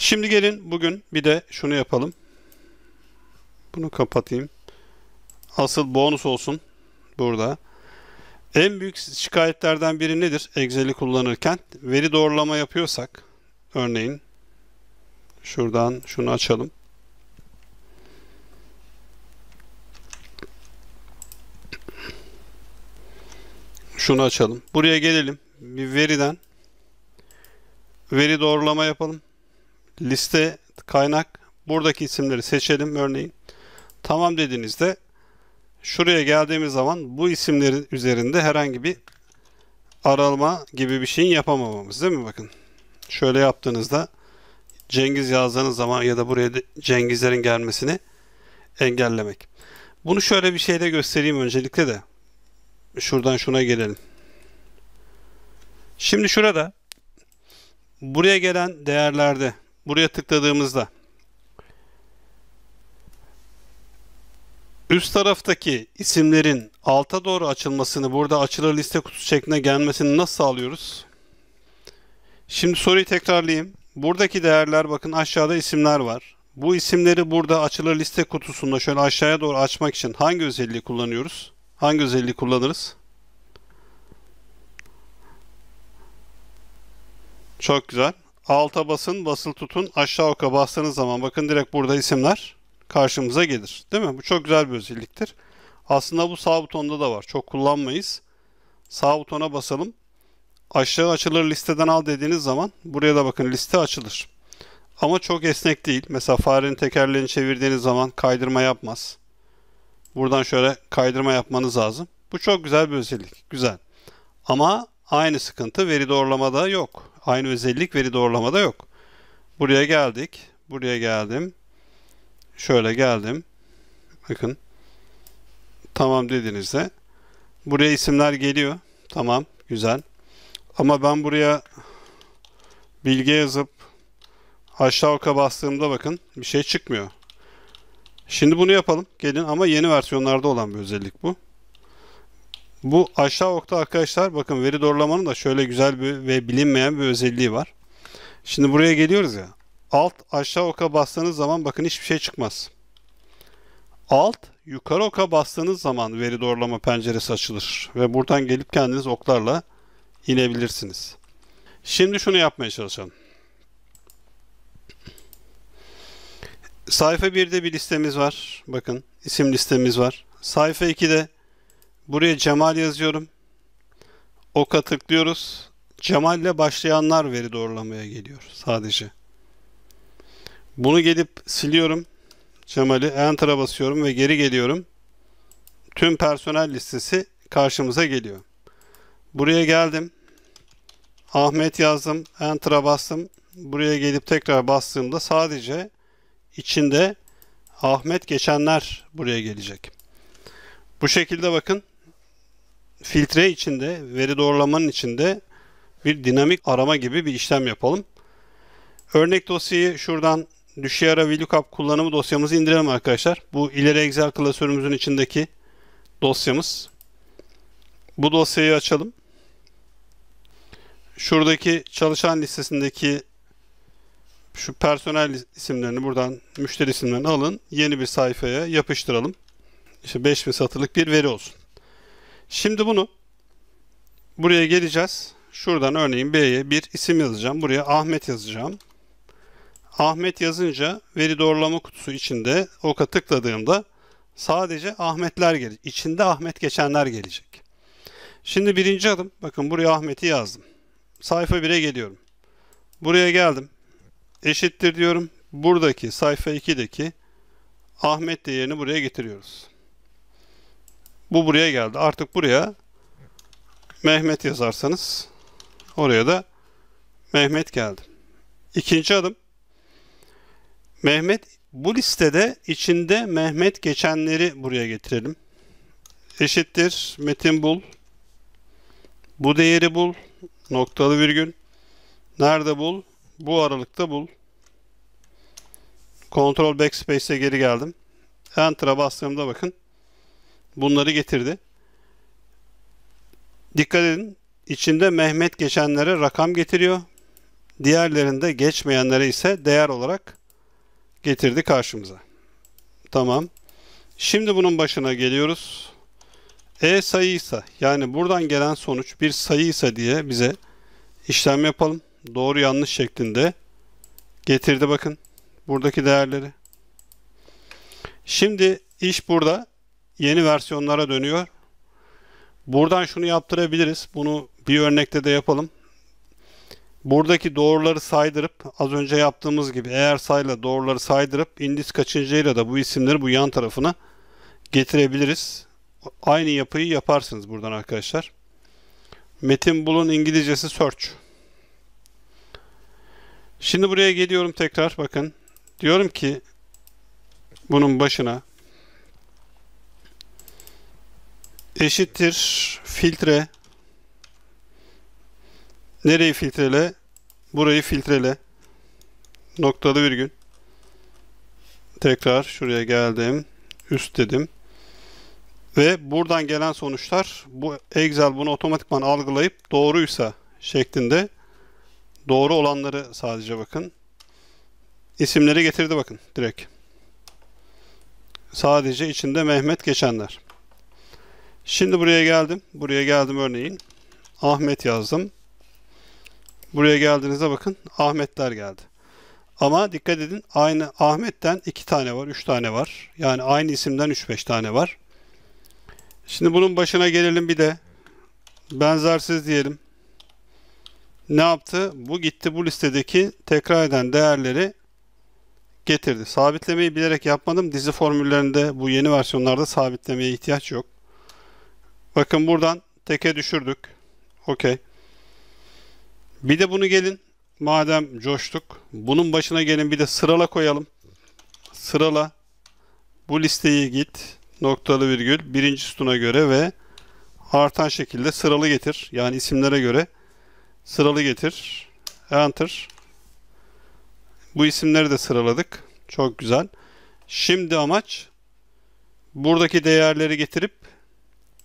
Şimdi gelin bugün bir de şunu yapalım. Bunu kapatayım. Asıl bonus olsun burada. En büyük şikayetlerden biri nedir Excel'i kullanırken? Veri doğrulama yapıyorsak örneğin şuradan şunu açalım. Şunu açalım. Buraya gelelim. Bir veriden veri doğrulama yapalım liste, kaynak buradaki isimleri seçelim örneğin. Tamam dediğinizde şuraya geldiğimiz zaman bu isimlerin üzerinde herhangi bir aralma gibi bir şeyin yapamamamız değil mi bakın. Şöyle yaptığınızda Cengiz yazdığınız zaman ya da buraya Cengizlerin gelmesini engellemek. Bunu şöyle bir şeyle göstereyim öncelikle de. Şuradan şuna gelelim. Şimdi şurada buraya gelen değerlerde buraya tıkladığımızda üst taraftaki isimlerin alta doğru açılmasını burada açılır liste kutusu şeklinde gelmesini nasıl sağlıyoruz? Şimdi soruyu tekrarlayayım. Buradaki değerler bakın aşağıda isimler var. Bu isimleri burada açılır liste kutusunda şöyle aşağıya doğru açmak için hangi özelliği kullanıyoruz? Hangi özelliği kullanırız? Çok güzel alta basın, basılı tutun, aşağı oka bastığınız zaman bakın direkt burada isimler karşımıza gelir. Değil mi? Bu çok güzel bir özelliktir. Aslında bu sağ butonda da var. Çok kullanmayız. Sağ butona basalım. Aşağı açılır listeden al dediğiniz zaman buraya da bakın liste açılır. Ama çok esnek değil. Mesela farenin tekerlerini çevirdiğiniz zaman kaydırma yapmaz. Buradan şöyle kaydırma yapmanız lazım. Bu çok güzel bir özellik. Güzel. Ama aynı sıkıntı veri doğrulamada yok. Aynı özellik veri doğrulamada yok. Buraya geldik. Buraya geldim. Şöyle geldim. Bakın. Tamam dediğinizde buraya isimler geliyor. Tamam. Güzel. Ama ben buraya bilgi yazıp aşağı oka bastığımda bakın bir şey çıkmıyor. Şimdi bunu yapalım. Gelin ama yeni versiyonlarda olan bir özellik bu. Bu aşağı okta arkadaşlar bakın veri doğrulamanın da şöyle güzel bir ve bilinmeyen bir özelliği var. Şimdi buraya geliyoruz ya. Alt aşağı oka bastığınız zaman bakın hiçbir şey çıkmaz. Alt yukarı oka bastığınız zaman veri doğrulama penceresi açılır ve buradan gelip kendiniz oklarla inebilirsiniz. Şimdi şunu yapmaya çalışalım. Sayfa 1'de bir listemiz var. Bakın isim listemiz var. Sayfa 2'de Buraya Cemal yazıyorum. Oka tıklıyoruz. Cemal ile başlayanlar veri doğrulamaya geliyor sadece. Bunu gelip siliyorum. Cemal'i Enter'a basıyorum ve geri geliyorum. Tüm personel listesi karşımıza geliyor. Buraya geldim. Ahmet yazdım. Enter'a bastım. Buraya gelip tekrar bastığımda sadece içinde Ahmet geçenler buraya gelecek. Bu şekilde bakın filtre içinde, veri doğrulamanın içinde bir dinamik arama gibi bir işlem yapalım. Örnek dosyayı şuradan Düşeyara VLOOKUP kullanımı dosyamızı indirelim arkadaşlar. Bu ileri Excel klasörümüzün içindeki dosyamız. Bu dosyayı açalım. Şuradaki çalışan listesindeki şu personel isimlerini buradan müşteri isimlerini alın. Yeni bir sayfaya yapıştıralım. İşte 5000 satırlık bir veri olsun. Şimdi bunu buraya geleceğiz. Şuradan örneğin B'ye bir isim yazacağım. Buraya Ahmet yazacağım. Ahmet yazınca veri doğrulama kutusu içinde oka tıkladığımda sadece Ahmetler gelecek. İçinde Ahmet geçenler gelecek. Şimdi birinci adım. Bakın buraya Ahmet'i yazdım. Sayfa 1'e geliyorum. Buraya geldim. Eşittir diyorum. Buradaki sayfa 2'deki Ahmet değerini buraya getiriyoruz. Bu buraya geldi. Artık buraya Mehmet yazarsanız oraya da Mehmet geldi. İkinci adım. Mehmet bu listede içinde Mehmet geçenleri buraya getirelim. Eşittir metin bul. Bu değeri bul. Noktalı virgül. Nerede bul? Bu aralıkta bul. Ctrl backspace'e geri geldim. Enter'a bastığımda bakın bunları getirdi. Dikkat edin. İçinde Mehmet geçenlere rakam getiriyor. Diğerlerinde geçmeyenlere ise değer olarak getirdi karşımıza. Tamam. Şimdi bunun başına geliyoruz. E sayıysa yani buradan gelen sonuç bir sayıysa diye bize işlem yapalım. Doğru yanlış şeklinde getirdi bakın buradaki değerleri. Şimdi iş burada yeni versiyonlara dönüyor. Buradan şunu yaptırabiliriz. Bunu bir örnekte de yapalım. Buradaki doğruları saydırıp az önce yaptığımız gibi eğer sayla doğruları saydırıp indis kaçıncıyla da bu isimleri bu yan tarafına getirebiliriz. Aynı yapıyı yaparsınız buradan arkadaşlar. Metin bulun İngilizcesi search. Şimdi buraya geliyorum tekrar bakın. Diyorum ki bunun başına eşittir filtre nereyi filtrele burayı filtrele noktalı virgül tekrar şuraya geldim üst dedim ve buradan gelen sonuçlar bu Excel bunu otomatikman algılayıp doğruysa şeklinde doğru olanları sadece bakın isimleri getirdi bakın direkt sadece içinde Mehmet geçenler Şimdi buraya geldim. Buraya geldim örneğin. Ahmet yazdım. Buraya geldiğinizde bakın Ahmetler geldi. Ama dikkat edin aynı Ahmet'ten 2 tane var, 3 tane var. Yani aynı isimden 3-5 tane var. Şimdi bunun başına gelelim bir de. Benzersiz diyelim. Ne yaptı? Bu gitti bu listedeki tekrar eden değerleri getirdi. Sabitlemeyi bilerek yapmadım. Dizi formüllerinde bu yeni versiyonlarda sabitlemeye ihtiyaç yok. Bakın buradan teke düşürdük. Okey. Bir de bunu gelin. Madem coştuk. Bunun başına gelin bir de sırala koyalım. Sırala. Bu listeyi git. Noktalı virgül. Birinci sütuna göre ve artan şekilde sıralı getir. Yani isimlere göre sıralı getir. Enter. Bu isimleri de sıraladık. Çok güzel. Şimdi amaç buradaki değerleri getirip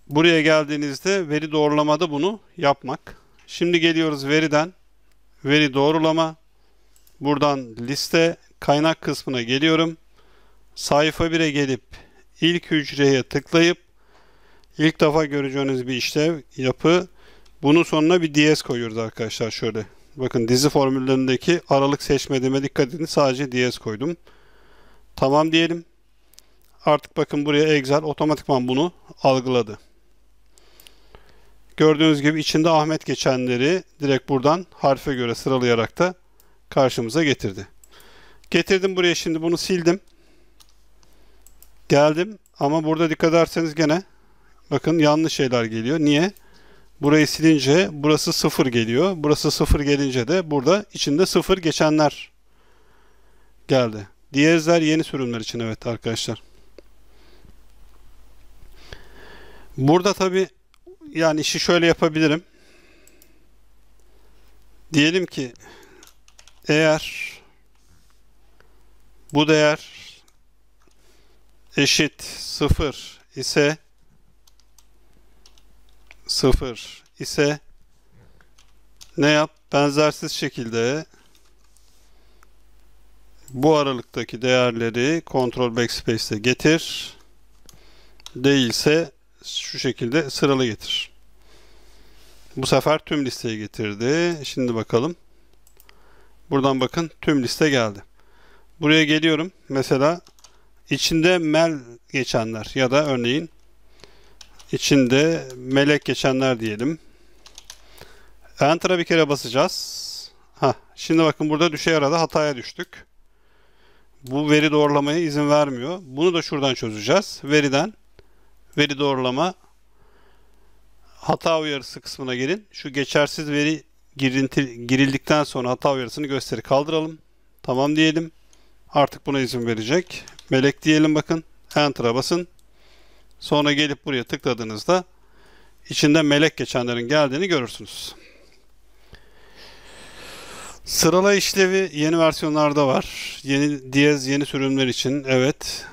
Buraya geldiğinizde veri doğrulamada bunu yapmak. Şimdi geliyoruz veriden veri doğrulama. Buradan liste kaynak kısmına geliyorum. Sayfa 1'e gelip ilk hücreye tıklayıp ilk defa göreceğiniz bir işlev yapı. Bunun sonuna bir DS koyuyoruz arkadaşlar şöyle. Bakın dizi formüllerindeki aralık seçmediğime dikkat edin. Sadece DS koydum. Tamam diyelim. Artık bakın buraya Excel otomatikman bunu algıladı. Gördüğünüz gibi içinde Ahmet geçenleri direkt buradan harfe göre sıralayarak da karşımıza getirdi. Getirdim buraya şimdi bunu sildim. Geldim ama burada dikkat ederseniz gene bakın yanlış şeyler geliyor. Niye? Burayı silince burası sıfır geliyor. Burası sıfır gelince de burada içinde sıfır geçenler geldi. Diyezler yeni sürümler için evet arkadaşlar. Burada tabi yani işi şöyle yapabilirim. Diyelim ki eğer bu değer eşit 0 ise 0 ise ne yap? Benzersiz şekilde bu aralıktaki değerleri kontrol backspace'e getir. Değilse şu şekilde sıralı getir. Bu sefer tüm listeyi getirdi. Şimdi bakalım. Buradan bakın tüm liste geldi. Buraya geliyorum. Mesela içinde mel geçenler ya da örneğin içinde melek geçenler diyelim. Enter'a bir kere basacağız. Ha, şimdi bakın burada düşey arada hataya düştük. Bu veri doğrulamaya izin vermiyor. Bunu da şuradan çözeceğiz. Veriden veri doğrulama hata uyarısı kısmına gelin. Şu geçersiz veri girinti, girildikten sonra hata uyarısını gösteri kaldıralım. Tamam diyelim. Artık buna izin verecek. Melek diyelim bakın. Enter'a basın. Sonra gelip buraya tıkladığınızda içinde melek geçenlerin geldiğini görürsünüz. Sırala işlevi yeni versiyonlarda var. Yeni diyez yeni sürümler için evet.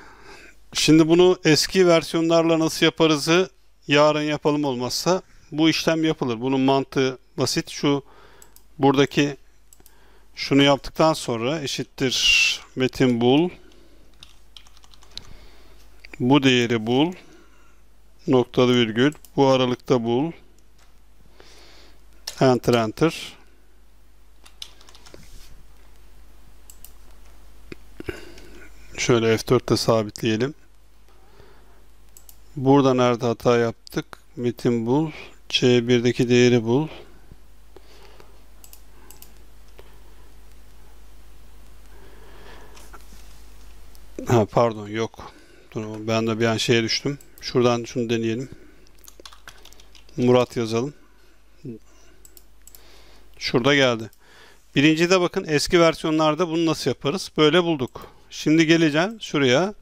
Şimdi bunu eski versiyonlarla nasıl yaparızı yarın yapalım olmazsa bu işlem yapılır. Bunun mantığı basit. Şu buradaki şunu yaptıktan sonra eşittir metin bul bu değeri bul noktalı virgül bu aralıkta bul enter enter Şöyle F4'te sabitleyelim. Burada nerede hata yaptık? Metin bul. C1'deki değeri bul. Ha, pardon yok. Dur, ben de bir an şeye düştüm. Şuradan şunu deneyelim. Murat yazalım. Şurada geldi. Birincide bakın eski versiyonlarda bunu nasıl yaparız? Böyle bulduk. Şimdi geleceğim şuraya.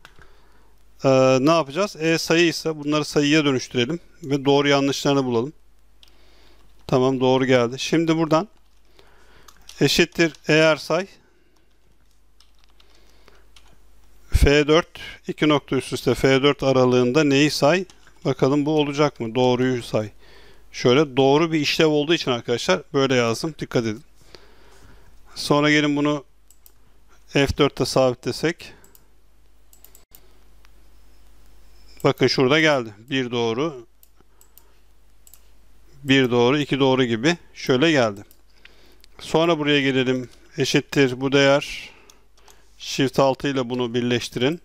Ee, ne yapacağız? E sayıysa, bunları sayıya dönüştürelim ve doğru yanlışlarını bulalım. Tamam doğru geldi. Şimdi buradan eşittir eğer say F4 iki nokta üst üste F4 aralığında neyi say? Bakalım bu olacak mı? Doğruyu say. Şöyle doğru bir işlev olduğu için arkadaşlar böyle yazdım. Dikkat edin. Sonra gelin bunu F4'te desek, bakın şurada geldi. Bir doğru bir doğru iki doğru gibi şöyle geldi. Sonra buraya gelelim. Eşittir bu değer. Shift 6 ile bunu birleştirin.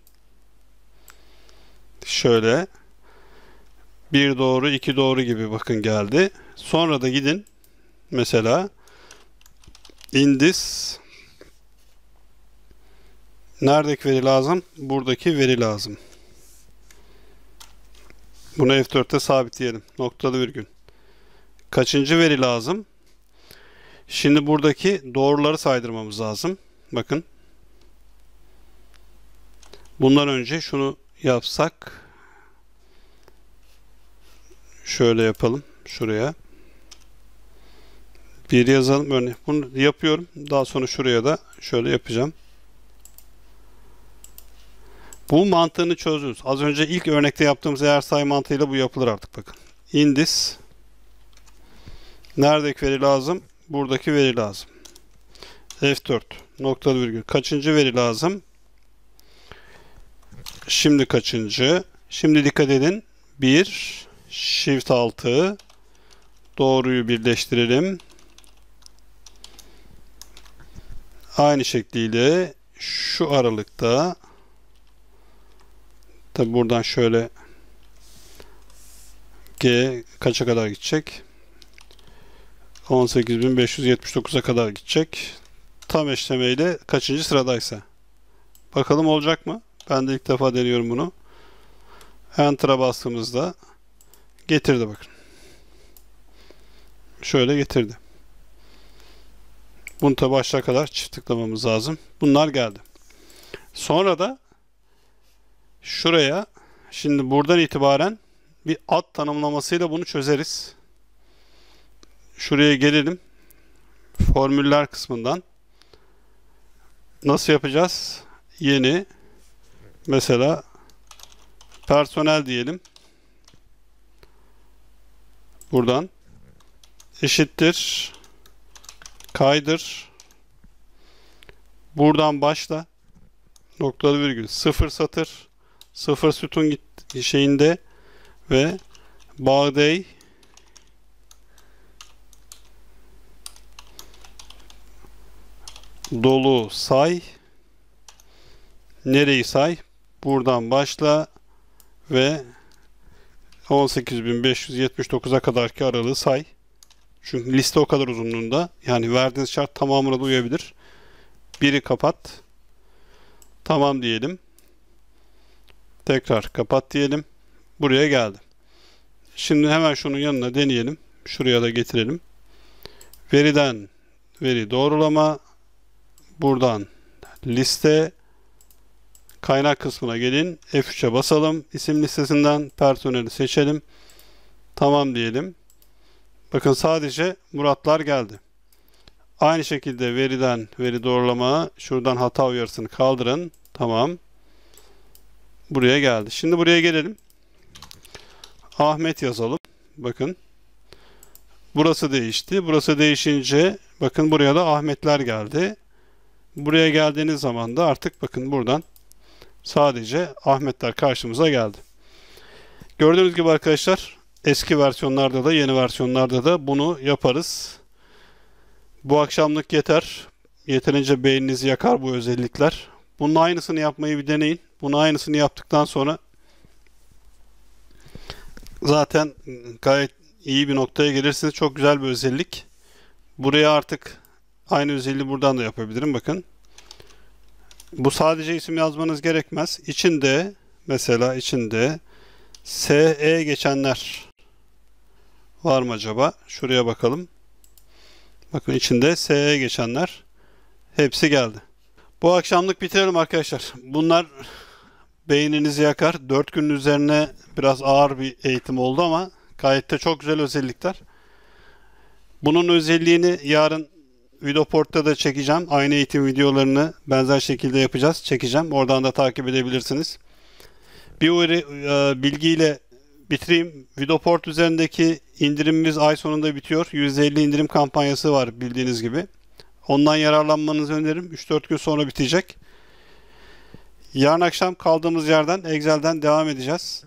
Şöyle. Bir doğru iki doğru gibi bakın geldi. Sonra da gidin. Mesela indis Neredeki veri lazım? Buradaki veri lazım. Bunu F4'te sabitleyelim. Noktalı virgül. Kaçıncı veri lazım? Şimdi buradaki doğruları saydırmamız lazım. Bakın. Bundan önce şunu yapsak. Şöyle yapalım. Şuraya. Bir yazalım. Örneğin bunu yapıyorum. Daha sonra şuraya da şöyle yapacağım. Bu mantığını çözdünüz. Az önce ilk örnekte yaptığımız eğer say mantığıyla bu yapılır artık bakın. Indis neredeki veri lazım? Buradaki veri lazım. F4 noktalı virgül. Kaçıncı veri lazım? Şimdi kaçıncı? Şimdi dikkat edin. 1 Shift 6 doğruyu birleştirelim. Aynı şekliyle şu aralıkta Tabi buradan şöyle G kaça kadar gidecek? 18.579'a kadar gidecek. Tam eşlemeyle kaçıncı sıradaysa. Bakalım olacak mı? Ben de ilk defa deniyorum bunu. Enter'a bastığımızda getirdi bakın. Şöyle getirdi. Bunu tabi aşağı kadar çift tıklamamız lazım. Bunlar geldi. Sonra da şuraya şimdi buradan itibaren bir ad tanımlamasıyla bunu çözeriz. Şuraya gelelim. Formüller kısmından. Nasıl yapacağız? Yeni mesela personel diyelim. Buradan eşittir kaydır buradan başla noktalı virgül sıfır satır sıfır sütun git şeyinde ve Bağday dolu say nereyi say buradan başla ve 18.579'a kadarki aralığı say. Çünkü liste o kadar uzunluğunda. Yani verdiğiniz şart tamamına da uyabilir. Biri kapat. Tamam diyelim. Tekrar kapat diyelim. Buraya geldi. Şimdi hemen şunun yanına deneyelim. Şuraya da getirelim. Veriden veri doğrulama. Buradan liste kaynak kısmına gelin. F3'e basalım. İsim listesinden personeli seçelim. Tamam diyelim. Bakın sadece Muratlar geldi. Aynı şekilde veriden veri doğrulama şuradan hata uyarısını kaldırın. Tamam buraya geldi. Şimdi buraya gelelim. Ahmet yazalım. Bakın. Burası değişti. Burası değişince bakın buraya da Ahmetler geldi. Buraya geldiğiniz zaman da artık bakın buradan sadece Ahmetler karşımıza geldi. Gördüğünüz gibi arkadaşlar eski versiyonlarda da yeni versiyonlarda da bunu yaparız. Bu akşamlık yeter. Yeterince beyninizi yakar bu özellikler. Bunun aynısını yapmayı bir deneyin. Bunun aynısını yaptıktan sonra zaten gayet iyi bir noktaya gelirsiniz. Çok güzel bir özellik. Buraya artık aynı özelliği buradan da yapabilirim. Bakın. Bu sadece isim yazmanız gerekmez. İçinde mesela içinde SE geçenler var mı acaba? Şuraya bakalım. Bakın içinde SE geçenler hepsi geldi. Bu akşamlık bitirelim arkadaşlar. Bunlar beyninizi yakar. 4 günün üzerine biraz ağır bir eğitim oldu ama gayet de çok güzel özellikler. Bunun özelliğini yarın Videoport'ta da çekeceğim. Aynı eğitim videolarını benzer şekilde yapacağız. Çekeceğim. Oradan da takip edebilirsiniz. Bir uyarı, e, bilgiyle bitireyim. Videoport üzerindeki indirimimiz ay sonunda bitiyor. %50 indirim kampanyası var bildiğiniz gibi. Ondan yararlanmanızı öneririm. 3-4 gün sonra bitecek. Yarın akşam kaldığımız yerden Excel'den devam edeceğiz.